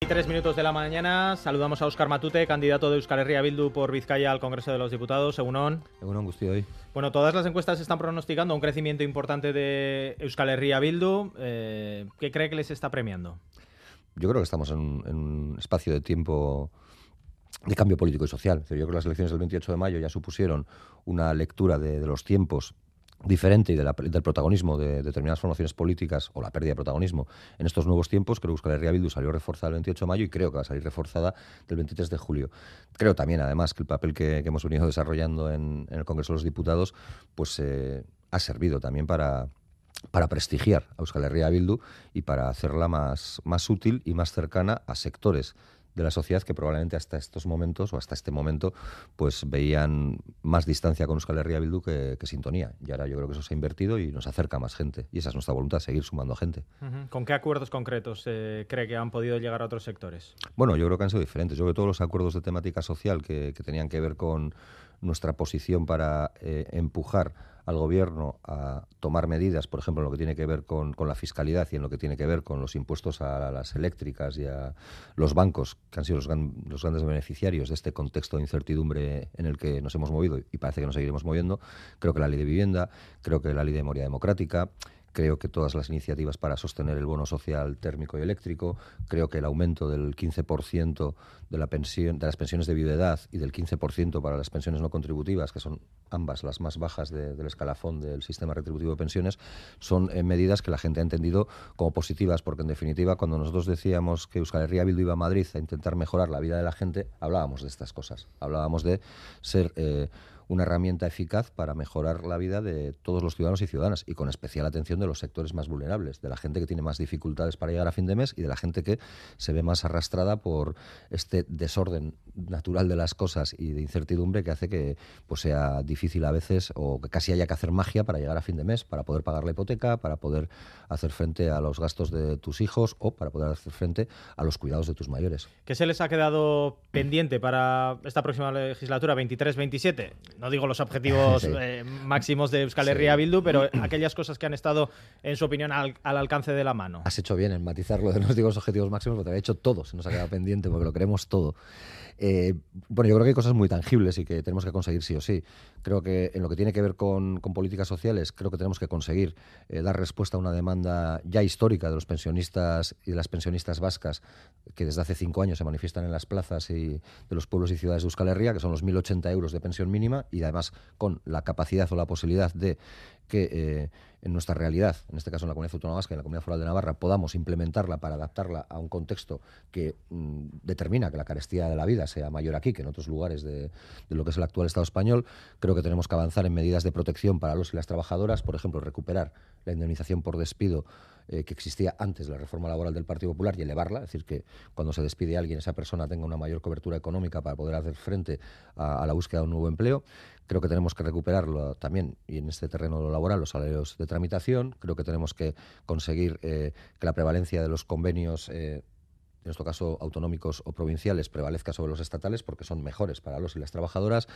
Tres minutos de la mañana, saludamos a Óscar Matute, candidato de Euskal Herria Bildu por Vizcaya al Congreso de los Diputados, Egunon. Egunon, hoy. Bueno, todas las encuestas están pronosticando un crecimiento importante de Euskal Herria Bildu. Eh, ¿Qué cree que les está premiando? Yo creo que estamos en, un espacio de tiempo de cambio político y social. Yo creo que las elecciones del 28 de mayo ya supusieron una lectura de los tiempos diferente y del protagonismo de determinadas formaciones políticas o la pérdida de protagonismo en estos nuevos tiempos, creo que Euskal Herria Bildu salió reforzada el 28 de mayo y creo que va a salir reforzada del 23 de julio. Creo también, además, que el papel que, hemos venido desarrollando en, el Congreso de los Diputados pues eh, ha servido también para, para prestigiar a Euskal Herria Bildu y para hacerla más, más útil y más cercana a sectores de la sociedad que probablemente hasta estos momentos o hasta este momento pues veían más distancia con Euskal Herria Bildu que, sintonía. Y ahora yo creo que eso se ha invertido y nos acerca más gente. Y esa es nuestra voluntad, seguir sumando gente. ¿Con qué acuerdos concretos eh, cree que han podido llegar a otros sectores? Bueno, yo creo que han sido diferentes. Yo creo que todos los acuerdos de temática social que tenían que ver con nuestra posición para eh, empujar al gobierno a tomar medidas, por ejemplo, en lo que tiene que ver con, la fiscalidad y en lo que tiene que ver con los impuestos a, las eléctricas y a los bancos, que han sido los, los grandes beneficiarios de este contexto de incertidumbre en el que nos hemos movido y parece que nos seguiremos moviendo. Creo que la ley de vivienda, creo que la ley de memoria democrática, Creo que todas las iniciativas para sostener el bono social térmico y eléctrico, creo que el aumento del 15% de, la pensión, de las pensiones de viudedad y del 15% para las pensiones no contributivas, que son ambas las más bajas del escalafón del sistema retributivo de pensiones, son eh, medidas que la gente ha entendido como positivas, porque en definitiva cuando nosotros decíamos que Euskal Herria Bildu iba a Madrid a intentar mejorar la vida de la gente, hablábamos de estas cosas, hablábamos de ser... Eh, una herramienta eficaz para mejorar la vida de todos los ciudadanos y ciudadanas y con especial atención de los sectores más vulnerables, de la gente que tiene más dificultades para llegar a fin de mes y de la gente que se ve más arrastrada por este desorden natural de las cosas y de incertidumbre que hace que pues sea difícil a veces o que casi haya que hacer magia para llegar a fin de mes, para poder pagar la hipoteca, para poder hacer frente a los gastos de tus hijos o para poder hacer frente a los cuidados de tus mayores. ¿Qué se les ha quedado pendiente para esta próxima legislatura 23-27? no digo los objetivos eh, máximos de Euskal Herria Bildu, pero aquellas cosas que han estado, en su opinión, al, alcance de la mano. Has hecho bien en matizarlo de no digo los objetivos máximos, porque te había hecho todo, se nos ha quedado pendiente porque lo queremos todo. Eh, bueno, yo creo que hay cosas muy tangibles y que tenemos que conseguir sí o sí. Creo que en lo que tiene que ver con, políticas sociales, creo que tenemos que conseguir eh, dar respuesta a una demanda ya histórica de los pensionistas y de las pensionistas vascas que desde hace cinco años se manifiestan en las plazas y de los pueblos y ciudades de Euskal Herria, que son los 1.080 euros de pensión mínima y además con la capacidad o la posibilidad de que eh, en nuestra realidad, en este caso en la Comunidad Autónoma Vasca y en la Comunidad Foral de Navarra, podamos implementarla para adaptarla a un contexto que mm, determina que la carestía de la vida sea mayor aquí que en otros lugares de, lo que es el actual Estado español, creo que tenemos que avanzar en medidas de protección para los y las trabajadoras, por ejemplo, recuperar la indemnización por despido eh, que existía antes de la reforma laboral del Partido Popular y elevarla, es decir, que cuando se despide a alguien esa persona tenga una mayor cobertura económica para poder hacer frente a la búsqueda de un nuevo empleo. Creo que tenemos que recuperarlo también, y en este terreno laboral, los salarios de tramitación. Creo que tenemos que conseguir eh, que la prevalencia de los convenios eh, en nuestro caso autonómicos o provinciales, prevalezca sobre los estatales porque son mejores para los y las trabajadoras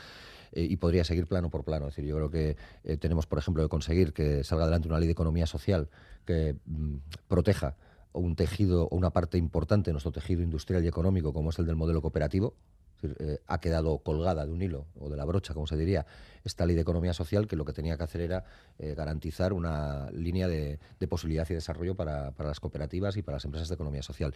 eh, y podría seguir plano por plano. Es decir, yo creo que tenemos, por ejemplo, que conseguir que salga adelante una ley de economía social que mm, proteja un tejido o una parte importante de nuestro tejido industrial y económico como es el del modelo cooperativo, eh, ha quedado colgada de un hilo o de la brocha, como se diría, esta ley de economía social que lo que tenía que hacer era eh, garantizar una línea de, posibilidad y desarrollo para, las cooperativas y para las empresas de economía social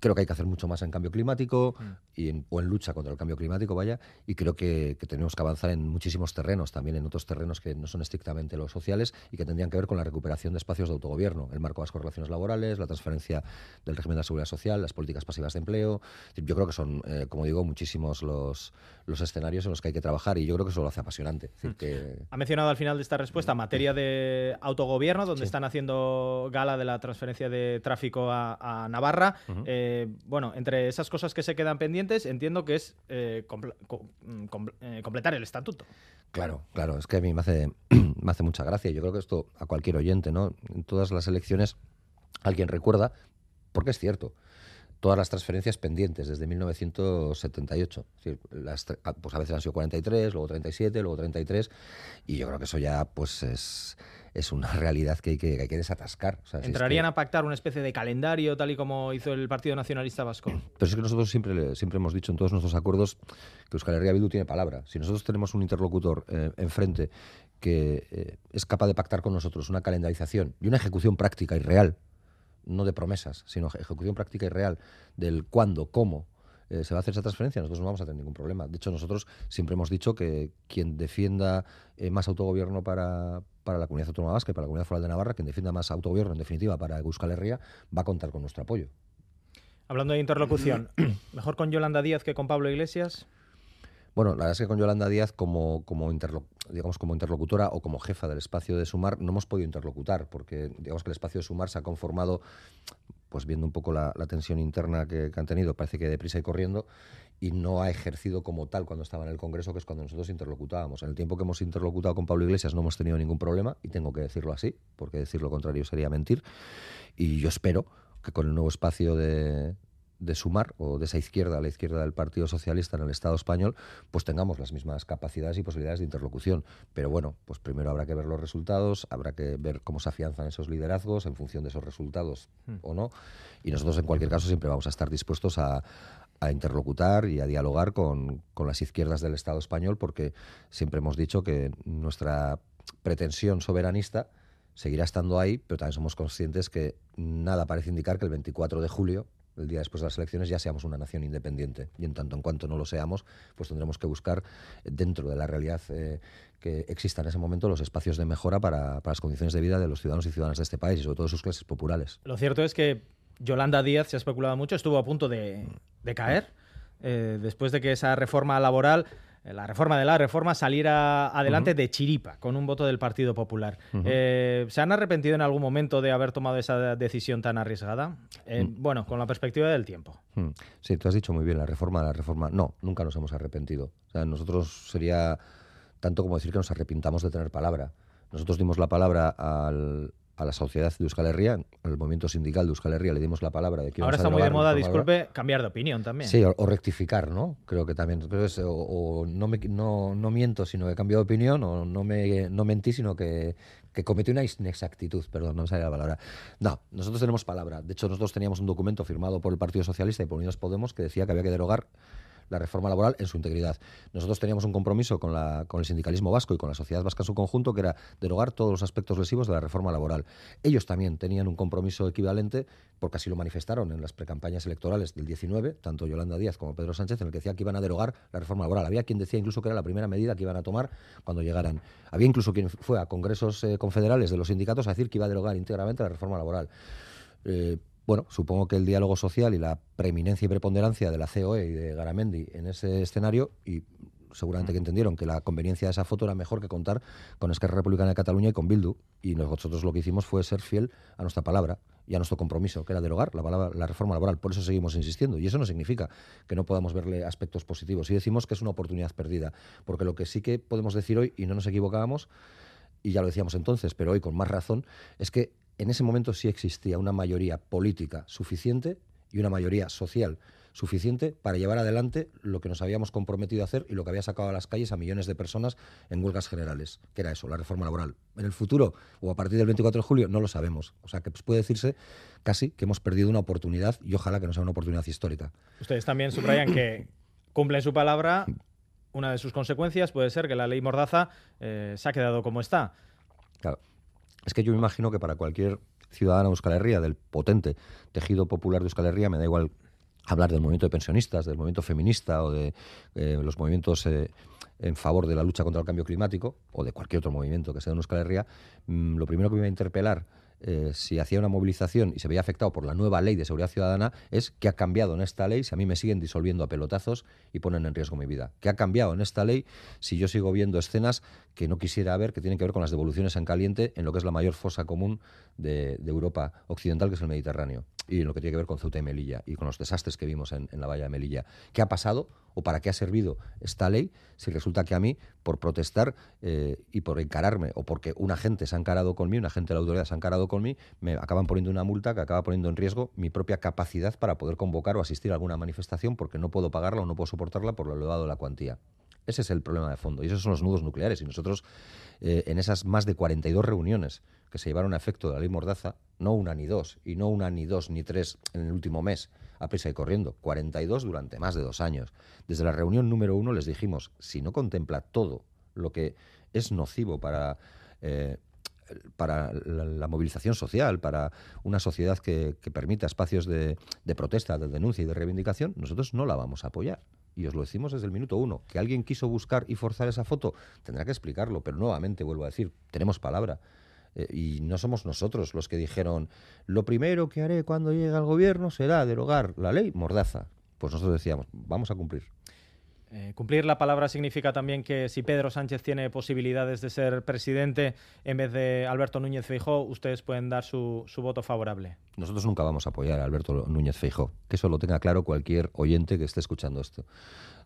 creo que hay que hacer mucho más en cambio climático mm. y o en lucha contra el cambio climático, vaya, y creo que, tenemos que avanzar en muchísimos terrenos, también en otros terrenos que no son estrictamente los sociales y que tendrían que ver con la recuperación de espacios de autogobierno, el marco de las correlaciones laborales, la transferencia del régimen de la seguridad social, las políticas pasivas de empleo. Yo creo que son, eh, como digo, muchísimos los, los escenarios en los que hay que trabajar y yo creo que eso lo hace apasionante. Mm. Ha mencionado al final de esta respuesta mm. materia de autogobierno, donde están haciendo gala de la transferencia de tráfico a, Navarra. Eh, bueno, entre esas cosas que se quedan pendientes, entiendo que es eh, mm, eh, completar el estatuto. Claro, claro, es que a mí me hace, me hace mucha gracia. Yo creo que esto a cualquier oyente, ¿no? En todas las elecciones alguien recuerda, porque es cierto, todas las transferencias pendientes desde 1978. Ah, pues a veces han sido 43, luego 37, luego 33, y yo creo que eso ya pues es es una realidad que hay que, desatascar. ¿Entrarían a pactar una especie de calendario, tal y como hizo el Partido Nacionalista Vasco? Pero es que nosotros siempre, siempre hemos dicho en todos nuestros acuerdos que Euskal Herria Bildu tiene palabra. Si nosotros tenemos un interlocutor eh, enfrente que eh, es capaz de pactar con nosotros una calendarización y una ejecución práctica y real, no de promesas, sino ejecución práctica y real del cuándo, cómo, eh, se va a hacer esa transferencia, nosotros no vamos a tener ningún problema. De hecho, nosotros siempre hemos dicho que quien defienda más autogobierno para, para la comunidad autónoma vasca y para la comunidad foral de Navarra, que defienda más autogobierno, en definitiva, para Euskal Herria, va a contar con nuestro apoyo. Hablando de interlocución, ¿mejor con Yolanda Díaz que con Pablo Iglesias? Bueno, la verdad es que con Yolanda Díaz, como, como, digamos, como interlocutora o como jefa del espacio de Sumar, no hemos podido interlocutar, porque digamos que el espacio de Sumar se ha conformado, pues viendo un poco la, tensión interna que, que, han tenido, parece que deprisa y corriendo, y no ha ejercido como tal cuando estaba en el Congreso, que es cuando nosotros interlocutábamos. En el tiempo que hemos interlocutado con Pablo Iglesias no hemos tenido ningún problema, y tengo que decirlo así, porque decir lo contrario sería mentir. Y yo espero que con el nuevo espacio de, de sumar o de esa izquierda a la izquierda del Partido Socialista en el Estado español, pues tengamos las mismas capacidades y posibilidades de interlocución. Pero bueno, pues primero habrá que ver los resultados, habrá que ver cómo se afianzan esos liderazgos en función de esos resultados hmm. o no. Y nosotros en cualquier caso siempre vamos a estar dispuestos a, interlocutar y a dialogar con, con las izquierdas del Estado español porque siempre hemos dicho que nuestra pretensión soberanista seguirá estando ahí, pero también somos conscientes que nada parece indicar que el 24 de julio el día después de las elecciones, ya seamos una nación independiente. Y en tanto en cuanto no lo seamos, pues tendremos que buscar eh, dentro de la realidad eh, que exista en ese momento los espacios de mejora para, las condiciones de vida de los ciudadanos y ciudadanas de este país y sobre todo sus clases populares. Lo cierto es que Yolanda Díaz se ha especulado mucho, estuvo a punto de, caer eh, después de que esa reforma laboral la reforma de la reforma saliera adelante de chiripa, con un voto del Partido Popular. Eh, ¿Se han arrepentido en algún momento de haber tomado esa decisión tan arriesgada? Eh, mm. Bueno, con la perspectiva del tiempo. Mm. Sí, tú has dicho muy bien, la reforma, la reforma. No, nunca nos hemos arrepentido. nosotros sería tanto como decir que nos arrepintamos de tener palabra. Nosotros dimos la palabra al, a la sociedad de Euskal Herria, al movimiento sindical de Euskal Herria, le dimos la palabra de que Ahora está muy de moda, disculpe, cambiar de opinión también. Sí, o, rectificar, ¿no? Creo que también. o, no, no, miento, sino que he cambiado de opinión, o no, me, no mentí, sino que, que cometí una inexactitud, perdón, no me sale la palabra. No, nosotros tenemos palabra. De hecho, nosotros teníamos un documento firmado por el Partido Socialista y por Unidos Podemos que decía que había que derogar la reforma laboral en su integridad. Nosotros teníamos un compromiso con, la, con el sindicalismo vasco y con la sociedad vasca en su conjunto, que era derogar todos los aspectos lesivos de la reforma laboral. Ellos también tenían un compromiso equivalente, porque así lo manifestaron en las precampañas electorales del 19, tanto Yolanda Díaz como Pedro Sánchez, en el que decía que iban a derogar la reforma laboral. Había quien decía incluso que era la primera medida que iban a tomar cuando llegaran. Había incluso quien fue a congresos eh, confederales de los sindicatos a decir que iba a derogar íntegramente la reforma laboral. Eh, bueno, supongo que el diálogo social y la preeminencia y preponderancia de la COE y de Garamendi en ese escenario, y seguramente que entendieron que la conveniencia de esa foto era mejor que contar con Esquerra Republicana de Cataluña y con Bildu. Y nosotros lo que hicimos fue ser fiel a nuestra palabra y a nuestro compromiso, que era derogar la, la reforma laboral. Por eso seguimos insistiendo. Y eso no significa que no podamos verle aspectos positivos. Y decimos que es una oportunidad perdida. Porque lo que sí que podemos decir hoy, y no nos equivocábamos, y ya lo decíamos entonces, pero hoy con más razón, es que en ese momento sí existía una mayoría política suficiente y una mayoría social suficiente para llevar adelante lo que nos habíamos comprometido a hacer y lo que había sacado a las calles a millones de personas en huelgas generales, que era eso, la reforma laboral. En el futuro o a partir del 24 de julio no lo sabemos. O sea que pues puede decirse casi que hemos perdido una oportunidad y ojalá que no sea una oportunidad histórica. Ustedes también subrayan que cumplen su palabra. Una de sus consecuencias puede ser que la ley Mordaza eh, se ha quedado como está. Claro. Es que yo me imagino que para cualquier ciudadano de Euskal Herria, del potente tejido popular de Euskal Herria, me da igual hablar del movimiento de pensionistas, del movimiento feminista o de eh, los movimientos eh, en favor de la lucha contra el cambio climático o de cualquier otro movimiento que sea en Euskal Herria, mm, lo primero que me va a interpelar eh, si hacía una movilización y se veía afectado por la nueva ley de seguridad ciudadana, es que ha cambiado en esta ley si a mí me siguen disolviendo a pelotazos y ponen en riesgo mi vida. ¿Qué ha cambiado en esta ley si yo sigo viendo escenas que no quisiera ver, que tienen que ver con las devoluciones en caliente en lo que es la mayor fosa común de Europa Occidental, que es el Mediterráneo? y lo que tiene que ver con Ceuta y Melilla y con los desastres que vimos en, la valla de Melilla. ¿Qué ha pasado o para qué ha servido esta ley si resulta que a mí, por protestar eh, y por encararme, o porque un agente se ha encarado con mí, un agente de la autoridad se ha encarado con mí, me acaban poniendo una multa que acaba poniendo en riesgo mi propia capacidad para poder convocar o asistir a alguna manifestación porque no puedo pagarla o no puedo soportarla por lo elevado de la cuantía? Ese es el problema de fondo. Y esos son los nudos nucleares. Y nosotros, eh, en esas más de 42 reuniones que se llevaron a efecto de la ley Mordaza, no una ni dos, y no una ni dos ni tres en el último mes, a prisa y corriendo, 42 durante más de dos años. Desde la reunión número uno les dijimos, si no contempla todo lo que es nocivo para... Eh, para la, movilización social, para una sociedad que, permita espacios de protesta, de denuncia y de reivindicación, nosotros no la vamos a apoyar y os lo decimos desde el minuto uno, que alguien quiso buscar y forzar esa foto, tendrá que explicarlo, pero nuevamente vuelvo a decir, tenemos palabra. Eh, y no somos nosotros los que dijeron, lo primero que haré cuando llegue al gobierno será derogar la ley mordaza. Pues nosotros decíamos, vamos a cumplir. Eh, cumplir la palabra significa también que si Pedro Sánchez tiene posibilidades de ser presidente en vez de Alberto Núñez Feijó, ustedes pueden dar su, su voto favorable. Nosotros nunca vamos a apoyar a Alberto Núñez Feijó, que eso lo tenga claro cualquier oyente que esté escuchando esto.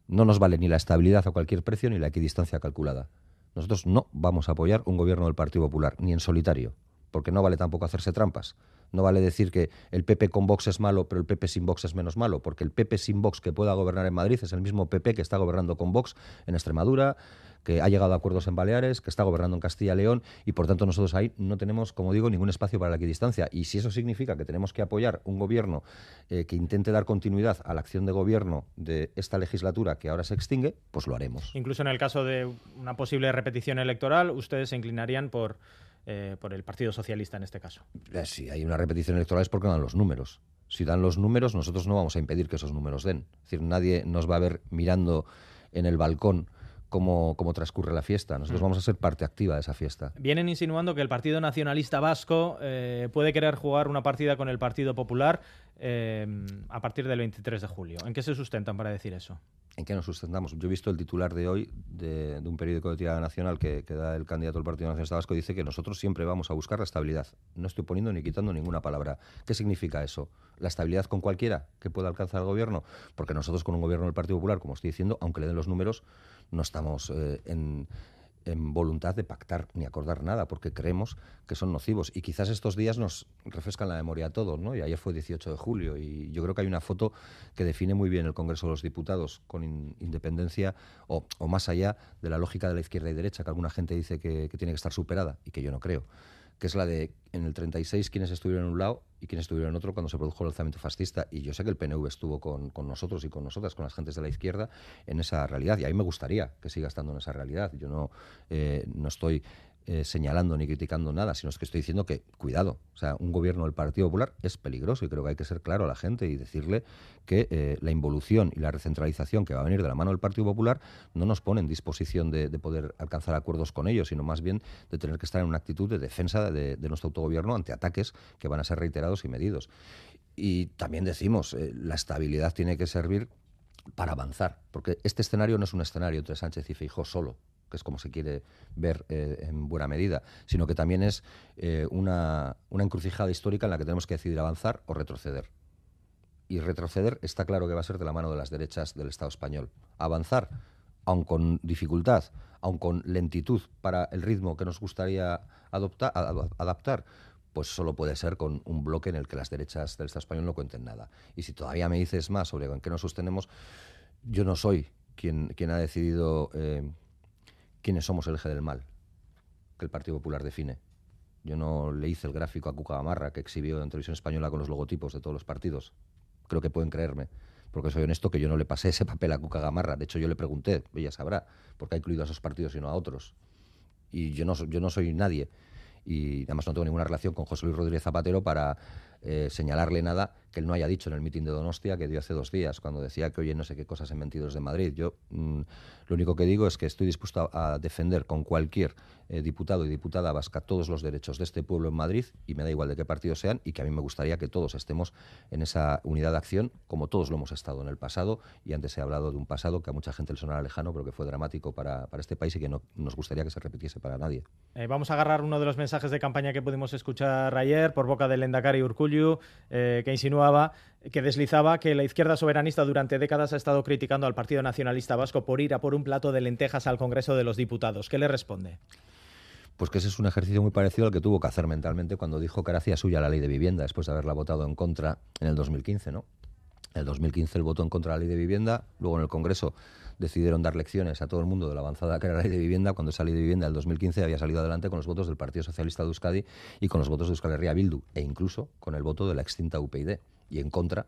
No nos vale ni la estabilidad a cualquier precio ni la equidistancia calculada. Nosotros no vamos a apoyar un gobierno del Partido Popular, ni en solitario porque no vale tampoco hacerse trampas. No vale decir que el PP con Vox es malo, pero el PP sin Vox es menos malo, porque el PP sin Vox que pueda gobernar en Madrid es el mismo PP que está gobernando con Vox en Extremadura, que ha llegado a acuerdos en Baleares, que está gobernando en Castilla y León, y por tanto nosotros ahí no tenemos, como digo, ningún espacio para la equidistancia. Y si eso significa que tenemos que apoyar un gobierno eh, que intente dar continuidad a la acción de gobierno de esta legislatura que ahora se extingue, pues lo haremos. Incluso en el caso de una posible repetición electoral, ustedes se inclinarían por eh, por el Partido Socialista en este caso. Eh, si hay una repetición electoral es porque dan los números. Si dan los números, nosotros no vamos a impedir que esos números den. Es decir, nadie nos va a ver mirando en el balcón cómo, transcurre la fiesta. Nosotros mm. vamos a ser parte activa de esa fiesta. Vienen insinuando que el Partido Nacionalista Vasco eh, puede querer jugar una partida con el Partido Popular Em, a partir del 23 de julio. ¿En qué se sustentan para decir eso? ¿En qué nos sustentamos? Yo he visto el titular de hoy de, un periódico de tirada nacional que, da el candidato del Partido Nacionalista Vasco. Dice que nosotros siempre vamos a buscar la estabilidad. No estoy poniendo ni quitando ninguna palabra. ¿Qué significa eso? ¿La estabilidad con cualquiera que pueda alcanzar el gobierno? Porque nosotros con un gobierno del Partido Popular, como estoy diciendo, aunque le den los números, no estamos eh, en en voluntad de pactar ni acordar nada, porque creemos que son nocivos. Y quizás estos días nos refrescan la memoria a todos, ¿no? Y ayer fue 18 de julio y yo creo que hay una foto que define muy bien el Congreso de los Diputados, con independencia o, más allá de la lógica de la izquierda y derecha, que alguna gente dice que tiene que estar superada y que yo no creo que es la de en el 36 quienes estuvieron en un lado y quienes estuvieron en otro cuando se produjo el alzamiento fascista. Y yo sé que el PNV estuvo con, nosotros y con nosotras, con las gentes de la izquierda, en esa realidad. Y a mí me gustaría que siga estando en esa realidad. Yo no, eh, no estoy eh, señalando ni criticando nada, sino que estoy diciendo que, cuidado, o sea, un gobierno del Partido Popular es peligroso y creo que hay que ser claro a la gente y decirle que eh, la involución y la recentralización que va a venir de la mano del Partido Popular no nos pone en disposición de, poder alcanzar acuerdos con ellos, sino más bien de tener que estar en una actitud de defensa de, nuestro autogobierno ante ataques que van a ser reiterados y medidos. Y también decimos, eh, la estabilidad tiene que servir para avanzar, porque este escenario no es un escenario entre Sánchez y Feijó solo, que es como se quiere ver eh, en buena medida, sino que también es eh, una, una, encrucijada histórica en la que tenemos que decidir avanzar o retroceder. Y retroceder está claro que va a ser de la mano de las derechas del Estado español. Avanzar, aun con dificultad, aun con lentitud para el ritmo que nos gustaría adoptar, adaptar, pues solo puede ser con un bloque en el que las derechas del Estado español no cuenten nada. Y si todavía me dices más sobre en qué nos sostenemos, yo no soy quien, quien ha decidido eh, quiénes somos el eje del mal que el Partido Popular define. Yo no le hice el gráfico a Cuca Gamarra que exhibió en televisión española con los logotipos de todos los partidos. Creo que pueden creerme, porque soy honesto que yo no le pasé ese papel a Cuca Gamarra. De hecho, yo le pregunté, ella sabrá, porque ha incluido a esos partidos y no a otros. Y yo yo no soy nadie y además no tengo ninguna relación con José Luis Rodríguez Zapatero para eh, señalarle nada que él no haya dicho en el mitin de Donostia que dio hace dos días, cuando decía que oye no sé qué cosas he mentido de Madrid. Yo mm, lo único que digo es que estoy dispuesto a, defender con cualquier eh, diputado y diputada vasca todos los derechos de este pueblo en Madrid, y me da igual de qué partido sean, y que a mí me gustaría que todos estemos en esa unidad de acción, como todos lo hemos estado en el pasado, y antes he hablado de un pasado que a mucha gente le sonará lejano, pero que fue dramático para, para este país y que no nos gustaría que se repitiese para nadie. Eh, vamos a agarrar uno de los mensajes de campaña que pudimos escuchar ayer por boca de Lendakari Urkul eh, que insinuaba que deslizaba que la izquierda soberanista durante décadas ha estado criticando al Partido Nacionalista Vasco por ir a por un plato de lentejas al Congreso de los Diputados. ¿Qué le responde? Pues que ese es un ejercicio muy parecido al que tuvo que hacer mentalmente cuando dijo que era suya la ley de vivienda después de haberla votado en contra en el 2015, ¿no? En el 2015 el voto en contra de la ley de vivienda, luego en el Congreso decidieron dar lecciones a todo el mundo de la avanzada que era la ley de vivienda. Cuando esa ley de vivienda el 2015 había salido adelante con los votos del Partido Socialista de Euskadi y con los votos de Euskal Herria Bildu, e incluso con el voto de la extinta UPyD y en contra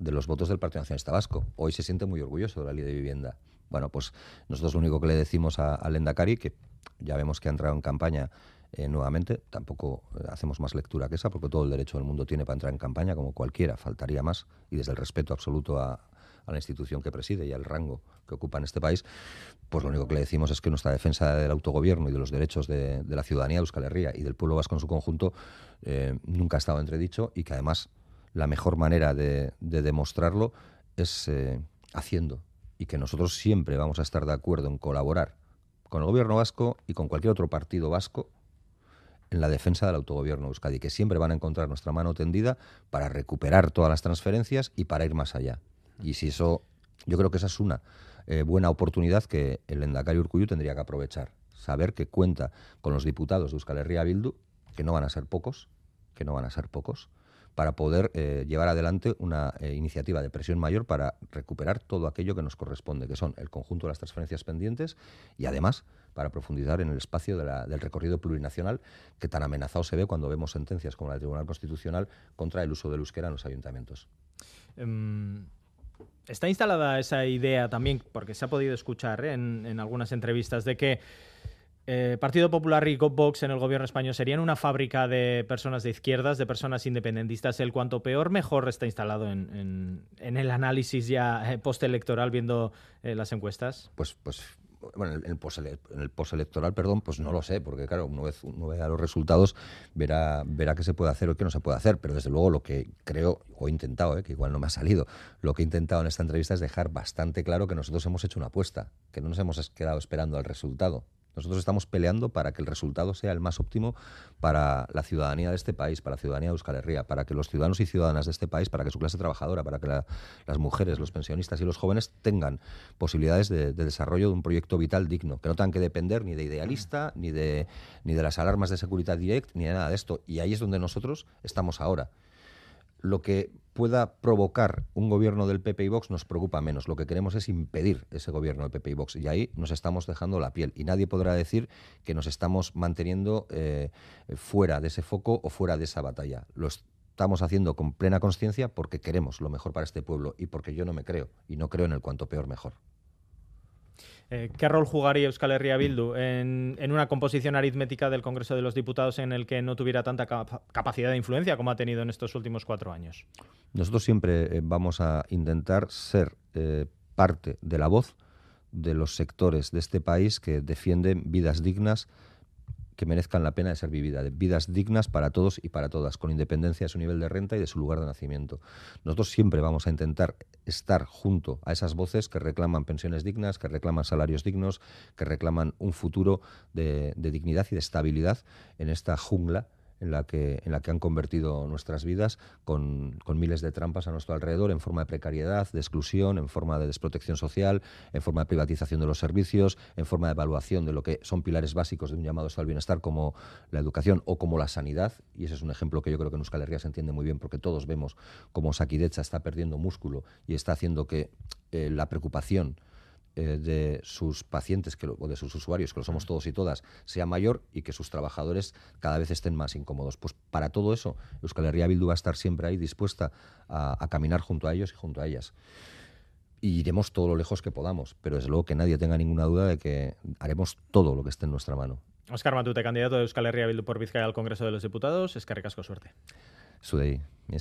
de los votos del Partido Nacionalista Vasco. Hoy se siente muy orgulloso de la ley de vivienda. Bueno, pues nosotros lo único que le decimos a, a Lenda Cari, que ya vemos que ha entrado en campaña eh, nuevamente, tampoco eh, hacemos más lectura que esa, porque todo el derecho del mundo tiene para entrar en campaña, como cualquiera, faltaría más, y desde el respeto absoluto a, la institución que preside y al rango que ocupa en este país, pues lo único que le decimos es que nuestra defensa del autogobierno y de los derechos de, la ciudadanía de Euskal Herria y del pueblo vasco en su conjunto eh, nunca ha estado entredicho y que además la mejor manera de, demostrarlo es haciendo y que nosotros siempre vamos a estar de acuerdo en colaborar con el gobierno vasco y con cualquier otro partido vasco en la defensa del autogobierno de Euskadi, que siempre van a encontrar nuestra mano tendida para recuperar todas las transferencias y para ir más allá. Y si eso, yo creo que esa es una eh, buena oportunidad que el Endacari Urcuyu tendría que aprovechar. Saber que cuenta con los diputados de Euskal Herria Bildu, que no van a ser pocos, que no van a ser pocos, para poder eh, llevar adelante una eh, iniciativa de presión mayor para recuperar todo aquello que nos corresponde, que son el conjunto de las transferencias pendientes y además para profundizar en el espacio del recorrido plurinacional que tan amenazado se ve cuando vemos sentencias como la del Tribunal Constitucional contra el uso del euskera en los ayuntamientos. Em, Está instalada esa idea también, porque se ha podido escuchar eh, en, algunas entrevistas, de que eh, Partido Popular y Vox en el gobierno español serían una fábrica de personas de izquierdas, de personas independentistas. El cuanto peor, mejor está instalado en, el análisis ya eh, postelectoral, viendo eh, las encuestas. Pues, pues bueno, en el, en postelectoral, perdón, pues no lo sé, porque claro, una vez uno vea los resultados, verá, verá qué se puede hacer o qué no se puede hacer, pero desde luego lo que creo, o he intentado, que igual no me ha salido, lo que he intentado en esta entrevista es dejar bastante claro que nosotros hemos hecho una apuesta, que no nos hemos quedado esperando al resultado, nosotros estamos peleando para que el resultado sea el más óptimo para la ciudadanía de este país, para la ciudadanía de Euskal Herria, para que los ciudadanos y ciudadanas de este país, para que su clase trabajadora, para que las mujeres, los pensionistas y los jóvenes tengan posibilidades de, desarrollo de un proyecto vital digno, que no tengan que depender ni de idealista, ni de, ni de las alarmas de seguridad direct, ni de nada de esto. Y ahí es donde nosotros estamos ahora lo que pueda provocar un gobierno del PP y Vox nos preocupa menos. Lo que queremos es impedir ese gobierno del PP y Vox. Y ahí nos estamos dejando la piel. Y nadie podrá decir que nos estamos manteniendo eh, fuera de ese foco o fuera de esa batalla. Lo estamos haciendo con plena conciencia porque queremos lo mejor para este pueblo y porque yo no me creo y no creo en el cuanto peor mejor. Eh, ¿Qué rol jugaría Euskal Herria Bildu en, una composición aritmética del Congreso de los Diputados en el que no tuviera tanta capacidad de influencia como ha tenido en estos últimos cuatro años? Nosotros siempre eh, vamos a intentar ser eh, parte de la voz de los sectores de este país que defienden vidas dignas, que merezcan la pena de ser vividas, vidas dignas para todos y para todas, con independencia de su nivel de renta y de su lugar de nacimiento. Nosotros siempre vamos a intentar estar junto a esas voces que reclaman pensiones dignas, que reclaman salarios dignos, que reclaman un futuro de dignidad y de estabilidad en esta jungla en la que, en la que han convertido nuestras vidas con, miles de trampas a nuestro alrededor en forma de precariedad, de exclusión, en forma de desprotección social, en forma de privatización de los servicios, en forma de evaluación de lo que son pilares básicos de un llamado al bienestar como la educación o como la sanidad. Y ese es un ejemplo que yo creo que en Euskal Herria se entiende muy bien porque todos vemos cómo Sakidecha está perdiendo músculo y está haciendo que eh, la preocupación eh, de sus pacientes o de sus usuarios, que lo somos todos y todas, sea mayor y que sus trabajadores cada vez estén más incómodos. Pues para todo eso, Euskal Herria Bildu va a estar siempre ahí dispuesta a, caminar junto a ellos y junto a ellas. Y iremos todo lo lejos que podamos, pero es luego que nadie tenga ninguna duda de que haremos todo lo que esté en nuestra mano. Oscar Matute, candidato de Euskal Herria Bildu por Vizcaya al Congreso de los Diputados. Casco, suerte. Sudei, mi